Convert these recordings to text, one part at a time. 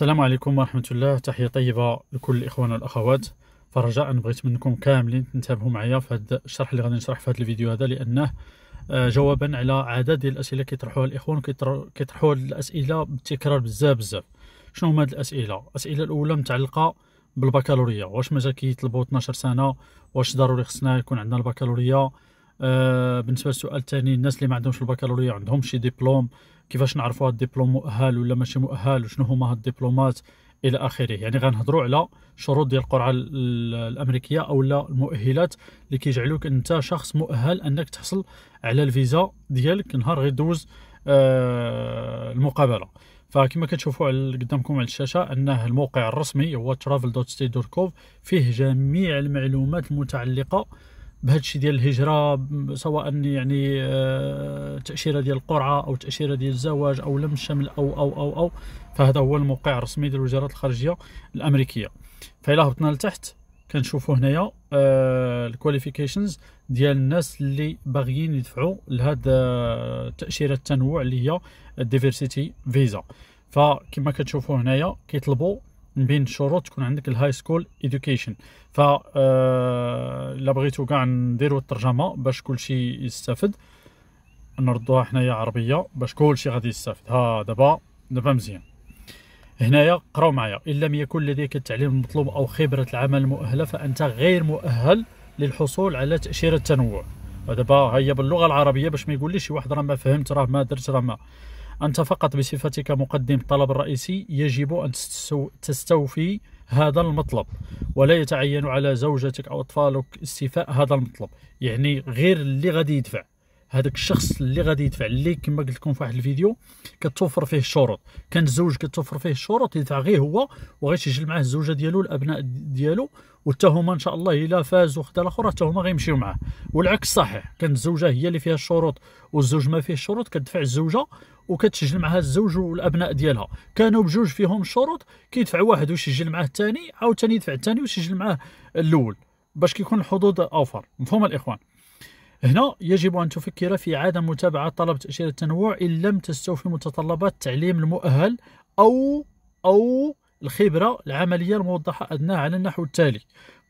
السلام عليكم ورحمة الله تحية طيبة لكل الإخوان والأخوات فرجاء بغيت منكم كاملين تنتبهوا معايا في هذا الشرح اللي غادي نشرح في هذا الفيديو هذا لأنه آه، جوابا على عدد ديال الأسئلة كيطرحوها الإخوان كيطرحوا الأسئلة بالتكرار بزاف بزاف شنو هما هاد الأسئلة الأسئلة الأولى متعلقة بالبكالوريا واش مازال كيطلبوا 12 سنة واش ضروري خصنا يكون عندنا البكالوريا آه، بالنسبه للسؤال الثاني الناس اللي ما عندهمش البكالوريا عندهم شي ديبلوم كيفاش نعرفوا هاد الدبلوم مؤهل ولا ماشي مؤهل وشنو هما هاد الدبلومات الى اخره يعني غنهضروا على شروط ديال القرعه الامريكيه او لا المؤهلات اللي كيجعلوك انت شخص مؤهل انك تحصل على الفيزا ديالك نهار غيدوز آه المقابله فكما كتشوفوا قدامكم على الشاشه انه الموقع الرسمي هو travel.state.gov فيه جميع المعلومات المتعلقه بهذا الشيء ديال الهجره سواء يعني آه، تاشيره ديال القرعه او تاشيره ديال الزواج او لم الشمل او او او او فهذا هو الموقع الرسمي ديال وزاره الخارجيه الامريكيه فإلا هبطنا لتحت كنشوفوا هنايا آه، الكواليفيكيشنز ديال الناس اللي باغيين يدفعوا لهاد آه، تاشيره التنوع اللي هي الديفيرسيتي فيزا فكما كتشوفوا هنايا كيطلبوا من بين الشروط تكون عندك الهاي سكول اديوكيشن ف آه، الا بغيتو كاع نديرو الترجمه باش كلشي يستافد نردوها حنايا عربيه باش كلشي غادي يستافد ها دابا دابا مزيان هنايا قراو معايا ان لم يكن لديك التعليم المطلوب او خبره العمل المؤهله فانت غير مؤهل للحصول على تاشيره التنوع دابا هيا باللغه العربيه باش ما يقوليش شي واحد راه ما فهمت راه ما درت راه ما أنت فقط بصفتك مقدم الطلب الرئيسي يجب أن تستوفي هذا المطلب ولا يتعين على زوجتك أو أطفالك استيفاء هذا المطلب يعني غير اللي غادي يدفع هذاك الشخص اللي غادي يدفع ليك كما قلت لكم في واحد الفيديو كتوفر فيه الشروط كان الزوج كتوفر فيه الشروط يدفع غير هو وغيسجل معاه الزوجه ديالو الابناء ديالو وحتى هما ان شاء الله الا فاز وخد الاخر حتى هما غيمشيو معاه والعكس صحيح كانت الزوجه هي اللي فيها الشروط والزوج ما فيه الشروط كتدفع الزوجه وكتسجل معها الزوج والابناء ديالها كانوا بجوج فيهم الشروط كيدفع واحد ويسجل معاه الثاني عاوتاني يدفع الثاني ويسجل معاه الاول باش كيكون الحظوظ اوفر مفهوم الاخوان هنا يجب أن تفكر في عدم متابعة طلب تأشيرة التنوع إن لم تستوفي متطلبات التعليم المؤهل أو أو الخبرة العملية الموضحة أدناها على النحو التالي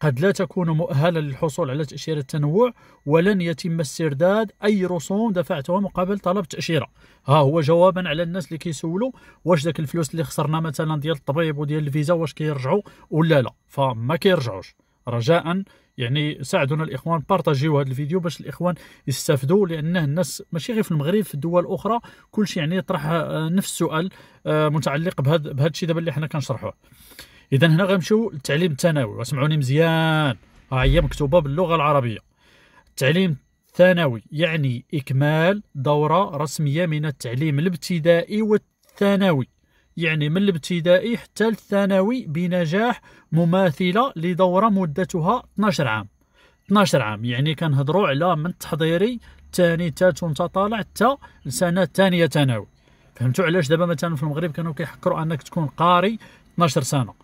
قد لا تكون مؤهلا للحصول على تأشيرة التنوع ولن يتم استرداد أي رسوم دفعتها مقابل طلب تأشيرة ها هو جوابا على الناس اللي كيسولوا واش داك الفلوس اللي خسرنا مثلا ديال الطبيب وديال الفيزا واش كيرجعوا ولا لا فما كيرجعوش رجاء يعني ساعدونا الاخوان بارطاجيو هذا الفيديو باش الاخوان يستافدوا لانه الناس ماشي غير في المغرب في الدول الاخرى كلشي يعني يطرح آه، نفس السؤال آه، متعلق بهذا بهذا الشيء دابا اللي حنا كنشرحوه اذا هنا غنمشيو للتعليم الثانوي واسمعوني مزيان ها هي مكتوبه باللغه العربيه التعليم الثانوي يعني اكمال دوره رسميه من التعليم الابتدائي والثانوي يعني من الابتدائي حتى الثانوي بنجاح مماثلة لدورة مدتها 12 عام 12 عام يعني كنهضروا على من التحضيري الثاني تالت وانت طالع حتى لسنة الثانية ثانوي فهمتوا علاش دابا مثلا في المغرب كانوا كيحكروا انك تكون قاري 12 سنة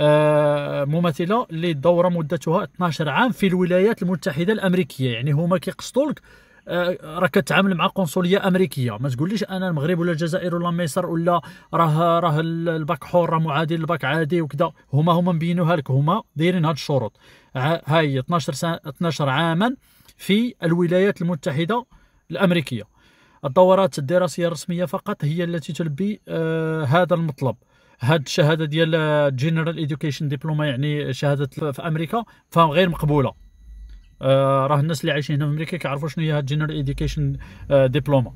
آه مماثلة للدورة مدتها 12 عام في الولايات المتحدة الأمريكية يعني هما كيقصدوا لك راه كتعامل مع قنصليه امريكيه ما تقوليش انا المغرب ولا الجزائر ولا مصر ولا راه راه الباك حر راه معادل الباك عادي وكذا هما هما مبينوها لك هما دايرين هاد الشروط ها هي 12 سنة 12 عاما في الولايات المتحده الامريكيه الدورات الدراسيه الرسميه فقط هي التي تلبي آه هذا المطلب هاد الشهاده ديال جنرال ايدوكيشن دبلوما يعني شهاده في امريكا فغير مقبوله آه، راه الناس اللي عايشين هنا في امريكا كيعرفوا شنو هي هاد جينيرال اديوكيشن ديبلوما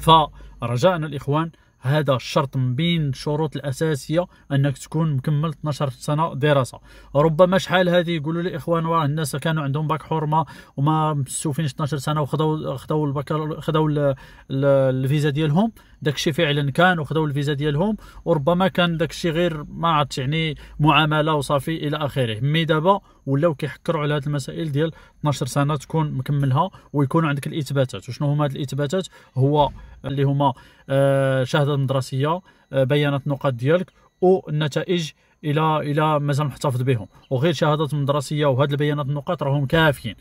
فرجاء الاخوان هذا الشرط من بين الشروط الاساسيه انك تكون مكمل 12 سنه دراسه ربما شحال هذه يقولوا لي اخوان راه الناس كانوا عندهم باك حرمه وما مسوفينش 12 سنه وخذوا خذوا البكالوريا خذوا الفيزا ديالهم داك الشيء فعلا كان وخذوا الفيزا ديالهم وربما كان داك الشيء غير ما عرفتش يعني معامله وصافي الى اخره مي دابا ولاو كيحكروا على هذه المسائل ديال 12 سنه تكون مكملها ويكون عندك الاثباتات وشنو هما هاد الاثباتات هو اللي هما آه، شهاده مدرسيه آه، بيانات النقاط ديالك والنتائج الى الى مازال محتفظ بهم وغير شهادات مدرسيه وهاد البيانات النقاط راهم كافيين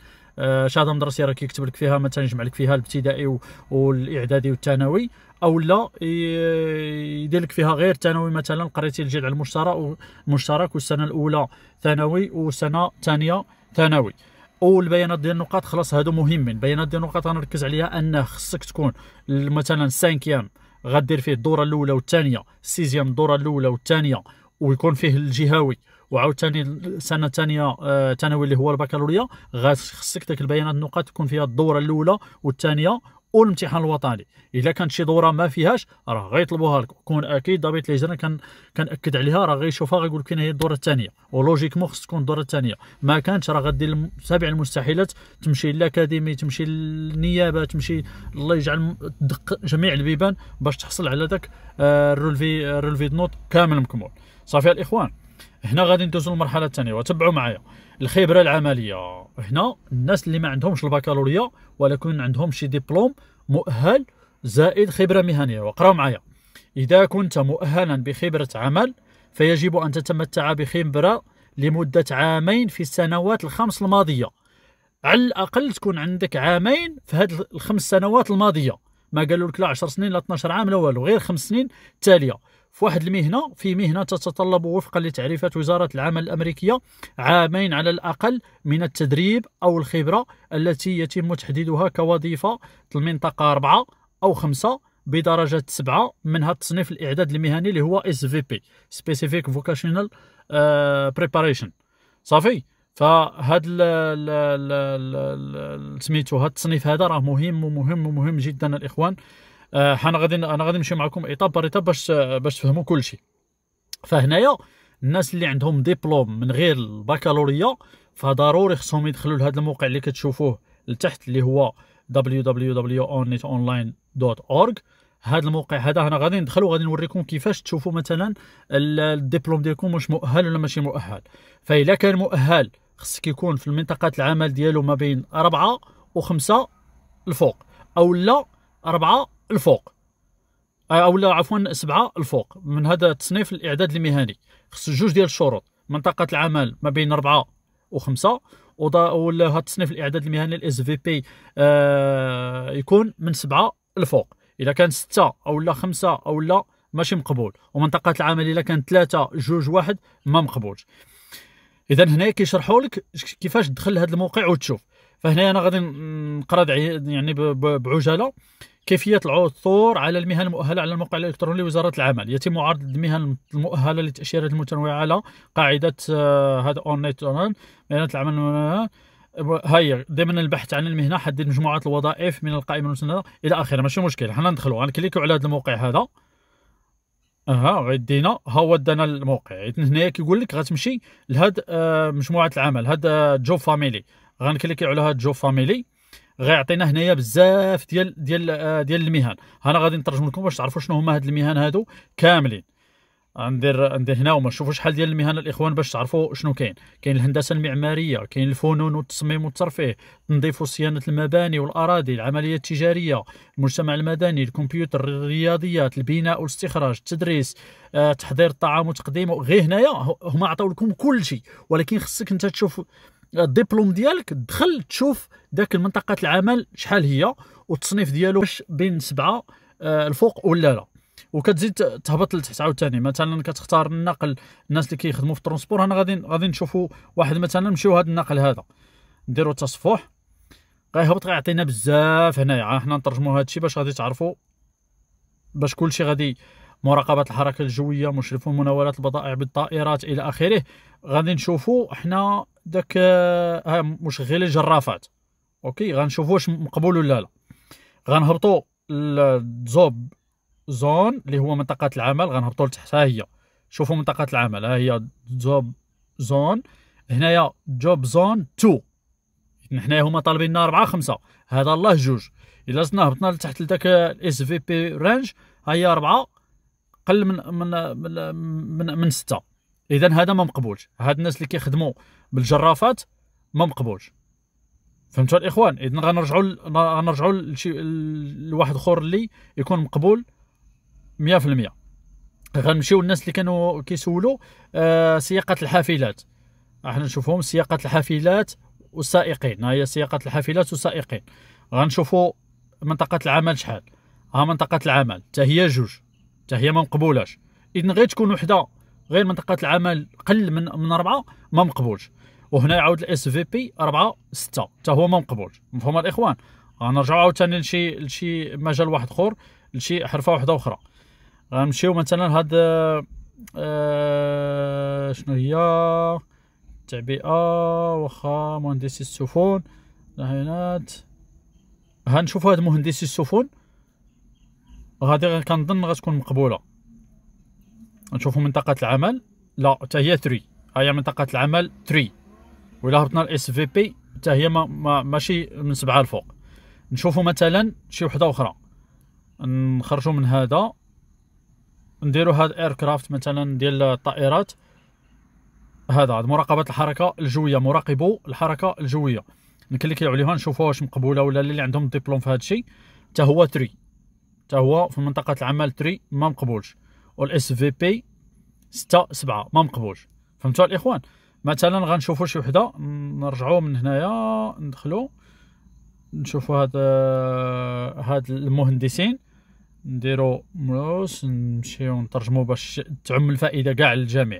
شهاده مدرسيه راه كيكتب لك فيها مثلا يجمع لك فيها الابتدائي والاعدادي والثانوي او لا يدير لك فيها غير ثانوي مثلا قريتي الجدع المشترك المشترك والسنه الاولى ثانوي وسنه ثانيه ثانوي والبيانات ديال النقاط خلاص هادو مهمين بيانات ديال النقاط غنركز عليها انه خصك تكون مثلا سانكيام غدير فيه الدوره الاولى والثانيه سيزيام الدوره الاولى والثانيه ويكون فيه الجهوي وعاوتاني السنه الثانيه ثانوي آه، اللي هو البكالوريا خصك داك البيانات النقاط تكون فيها الدوره الاولى والثانيه والامتحان الوطني الا كانت شي دوره ما فيهاش راه غيطلبوها لك كون اكيد ضابط الهجره كان كناكد عليها راه غيشوفها غيقول لك هي الدوره الثانيه ولوجيكمون خص تكون الدوره الثانيه ما كانتش راه غدير سابع المستحيلات تمشي للاكاديمي تمشي للنيابه تمشي الله يجعل دق جميع البيبان باش تحصل على ذاك آه، الرولفي الرولفي نوت كامل مكمول صافي الاخوان هنا غادي ندوزو للمرحله الثانيه وتبعوا معايا الخبره العمليه هنا الناس اللي ما عندهمش البكالوريا ولكن عندهم شي دبلوم مؤهل زائد خبره مهنيه وقراو معايا اذا كنت مؤهلا بخبره عمل فيجب ان تتمتع بخبره لمده عامين في السنوات الخمس الماضيه على الاقل تكون عندك عامين في هاد الخمس سنوات الماضيه ما قالوا لك لا 10 سنين لا 12 عام لا والو غير خمس سنين التاليه في واحد المهنه في مهنه تتطلب وفقا لتعريفات وزاره العمل الامريكيه عامين على الاقل من التدريب او الخبره التي يتم تحديدها كوظيفه المنطقه أربعة او خمسة بدرجه سبعة منها التصنيف الاعداد المهني اللي هو اس في بي سبيسيفيك فوكاشنال بريباريشن صافي فهاد سميتو هاد التصنيف هذا راه مهم ومهم ومهم جدا الاخوان آه، حنا غادي انا غادي نمشي معكم ايطاب بار ايطاب باش آه، باش تفهموا كل شيء فهنايا الناس اللي عندهم ديبلوم من غير البكالوريا فضروري خصهم يدخلوا لهذا الموقع اللي كتشوفوه لتحت اللي هو www.onnetonline.org هذا الموقع هذا انا غادي ندخل وغادي نوريكم كيفاش تشوفوا مثلا الدبلوم ديالكم واش مؤهل ولا ماشي مؤهل فإلا كان مؤهل خصك يكون في المنطقة العمل ديالو ما بين أربعة وخمسة الفوق أو لا أربعة الفوق آه، او لا عفوا سبعه الفوق من هذا التصنيف الاعداد المهني خص جوج ديال الشروط منطقه العمل ما بين اربعه وخمسه ولا هذا التصنيف الاعداد المهني الاس آه، في بي يكون من سبعه الفوق اذا كان سته او لا خمسه او لا ماشي مقبول ومنطقه العمل الا كان ثلاثه جوج واحد ما مقبولش اذا هنا كيشرحوا لك كيفاش تدخل لهذا الموقع وتشوف فهنا انا غادي نقرا يعني بعجاله كيفية العثور على المهن المؤهلة على الموقع الإلكتروني لوزارة العمل يتم عرض المهن المؤهلة للتأشيرات المتنوعة على قاعدة آه، هذا أونلاين أون مهنة العمل هاي دائما البحث عن المهنة حدد مجموعة الوظائف من القائمة المسندة إلى آخره ماشي مشكل حنا ندخلوا غنكليكيو على هذا الموقع هذا اها عدينا ها هو دانا الموقع هنايا كيقول لك غتمشي لهاد آه، مجموعة العمل هاد جوب آه، فاميلي غنكليكي على هاد جو فاميلي غيعطينا هنايا بزاف ديال ديال آه، ديال المهن انا غادي نترجم لكم باش تعرفوا شنو هما هاد المهن هادو كاملين ندير ندير هنا وما نشوفوا شحال ديال المهن الاخوان باش تعرفوا شنو كاين كاين الهندسه المعماريه كاين الفنون والتصميم والترفيه تنظيف وصيانه المباني والاراضي العمليه التجاريه المجتمع المدني الكمبيوتر الرياضيات البناء والاستخراج التدريس آه، تحضير الطعام وتقديمه غير هنايا هما عطاو لكم كل شيء ولكن خصك انت تشوف الدبلوم ديالك دخل تشوف ذاك المنطقه العمل شحال هي والتصنيف ديالو واش بين سبعه آه، الفوق ولا لا وكتزيد تهبط لتحت عاوتاني مثلا كتختار النقل الناس اللي كيخدموا في الترونسبور انا غادي غادي نشوفوا واحد مثلا نمشيو هذا النقل هذا نديروا تصفح غيهبط غيعطينا بزاف هنايا حنا نترجموا هذا الشيء باش غادي تعرفوا باش كلشي غادي مراقبه الحركه الجويه مشرفون مناولات البضائع بالطائرات الى اخره غادي نشوفوا حنا داك آه، مشغلي الجرافات اوكي غنشوفوا واش مقبول ولا لا غنهبطوا الزوب زون اللي هو منطقه العمل غنهبطوا لتحت ها هي شوفوا منطقه العمل ها هي زوب زون هنايا جوب زون 2 حنايا هما طالبين لنا 4 5 هذا الله جوج الا زدنا هبطنا لتحت لذاك الاس في بي رانج ها هي 4 قل من من من من, من سته اذا هذا ما مقبولش هاد الناس اللي كيخدموا بالجرافات ما مقبولش فهمتوا الاخوان اذا غنرجعوا غنرجعوا لشي لواحد اخر اللي يكون مقبول 100% غنمشيو للناس اللي كانوا كيسولوا آه سياقه الحافلات احنا نشوفهم سياقه الحافلات والسائقين ها هي سياقه الحافلات والسائقين غنشوفوا منطقه العمل شحال ها منطقه العمل حتى هي جوج حتى هي ما مقبولاش اذا غير تكون وحده غير منطقه العمل قل من من اربعه ما مقبولش وهنا يعاود الاس في بي اربعه سته حتى هو ما مقبولش مفهوم الاخوان غنرجعوا عاوتاني لشي لشي مجال واحد اخر لشي حرفه واحده اخرى غنمشيو مثلا هاد آه شنو هي التعبئه واخا مهندسي السفن هنا هنشوفوا هاد مهندسي السفن غادي كنظن غتكون مقبوله نشوفوا منطقه العمل لا حتى هي 3 ها هي منطقه العمل 3 ولا هبطنا الاس في بي حتى هي ما ماشي من سبعه الفوق نشوفوا مثلا شي وحده اخرى نخرجوا من هذا نديروا هاد ايركرافت مثلا ديال الطائرات هذا مراقبه الحركه الجويه مراقبوا الحركه الجويه نكليكيو عليها نشوفوا واش مقبوله ولا اللي عندهم ديبلوم في هذا الشيء حتى هو 3 حتى هو في منطقه العمل تري ما مقبولش والاس في بي 6 7 ما مقبولش فهمتوا الاخوان مثلا غنشوفوا شي وحده نرجعوا من هنايا ندخلوا نشوفوا هاد هاد المهندسين نديرو مروس نمشيو نترجمو باش تعم الفائده كاع للجميع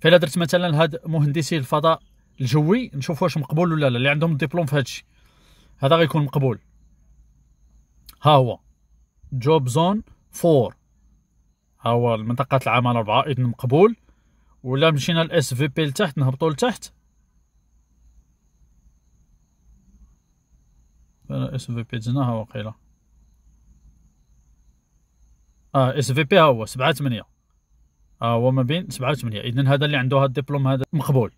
فإلا درت مثلا هاد مهندسي الفضاء الجوي نشوف واش مقبول ولا لا اللي عندهم ديبلوم في هادشي هذا غيكون مقبول ها هو جوب زون 4 ها هو منطقة العمل 4 إذن مقبول ولا مشينا الاس في بي لتحت نهبطو لتحت اس في بي تزناها وقيله اه اس في بي ها هو 7 8 آه، ها آه، هو ما بين 7 8 إذن هذا اللي عنده هاد الدبلوم هذا مقبول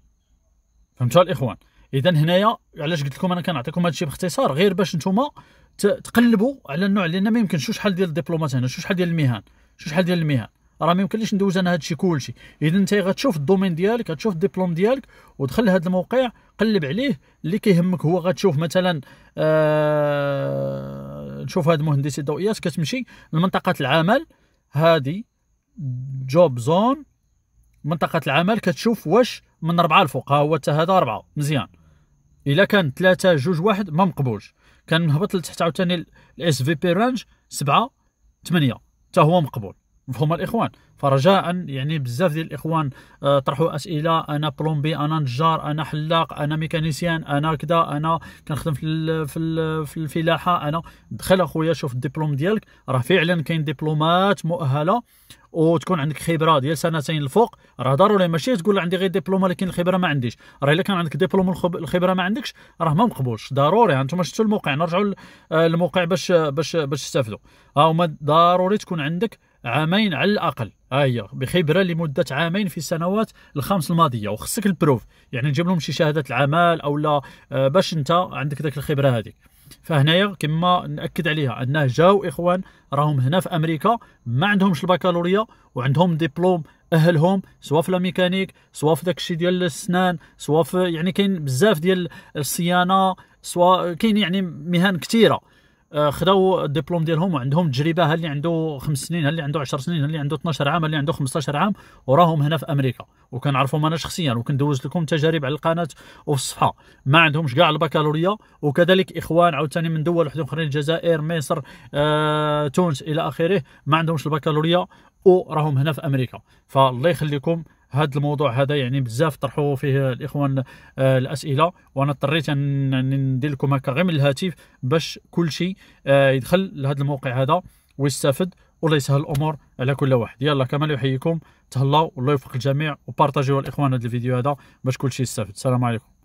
فهمتوا الاخوان إذن هنايا علاش قلت لكم انا كنعطيكم هذا الشيء باختصار غير باش نتوما تقلبوا على النوع لان ما يمكنش شحال ديال الدبلومات هنا شو شحال ديال المهن شو شحال ديال المهن راه ما يمكنليش ندوز انا هادشي كلشي اذا انت غتشوف الدومين ديالك غتشوف الدبلوم ديالك ودخل لهذا الموقع قلب عليه اللي كيهمك هو غتشوف مثلا آه نشوف هاد مهندسي الضوئيات كتمشي لمنطقه العمل هادي جوب زون منطقه العمل كتشوف واش من اربعه الفوق ها هو حتى هذا اربعه مزيان الا كان ثلاثه جوج واحد ما مقبولش كان مهبط لتحت عاوتاني الاس في بي رانج 7 8 حتى هو مقبول هما الاخوان فرجاء يعني بزاف ديال الاخوان آه، طرحوا اسئله انا بلومبي انا نجار انا حلاق انا ميكانيسيان انا كذا انا كنخدم في الـ في, الـ في الفلاحه انا دخل اخويا شوف الدبلوم ديالك راه فعلا كاين دبلومات مؤهله وتكون عندك خبره ديال سنتين الفوق راه ضروري ماشي تقول عندي غير دبلوم ولكن الخبره ما عنديش راه الا كان عندك دبلوم الخبره ما عندكش راه ما مقبولش ضروري انتم شفتوا الموقع نرجعوا آه، للموقع باش باش باش تستافدوا ها هما ضروري تكون عندك عامين على الاقل ها هي بخبره لمده عامين في السنوات الخمس الماضيه وخصك البروف يعني نجيب لهم شي شهاده العمل او لا آه، باش انت عندك ذاك الخبره هذيك فهنايا كما ناكد عليها انه جاو اخوان راهم هنا في امريكا ما عندهمش البكالوريا وعندهم ديبلوم اهلهم سواء في الميكانيك سواء في داك الشيء ديال السنان سواء في يعني كاين بزاف ديال الصيانه سواء كاين يعني مهن كثيره آه، خذوا الدبلوم ديالهم وعندهم تجربه هل اللي عنده خمس سنين هل اللي عنده 10 سنين هل اللي عنده 12 عام هل اللي عنده 15 عام وراهم هنا في امريكا وكنعرفهم انا شخصيا وكندوز لكم تجارب على القناه وفي الصفحه ما عندهمش كاع البكالوريا وكذلك اخوان عاوتاني من دول وحده اخرين الجزائر مصر آه، تونس الى اخره ما عندهمش البكالوريا وراهم هنا في امريكا فالله يخليكم هذا الموضوع هذا يعني بزاف طرحوا فيه الاخوان آه الاسئله وانا اضطريت ان ندير لكم هكا غير من الهاتف باش كل شيء آه يدخل لهذا الموقع هذا ويستافد والله يسهل الامور على كل واحد يلا كمال يحييكم تهلاو والله يوفق الجميع وبارطاجيو الاخوان هذا الفيديو هذا باش كل شيء يستافد السلام عليكم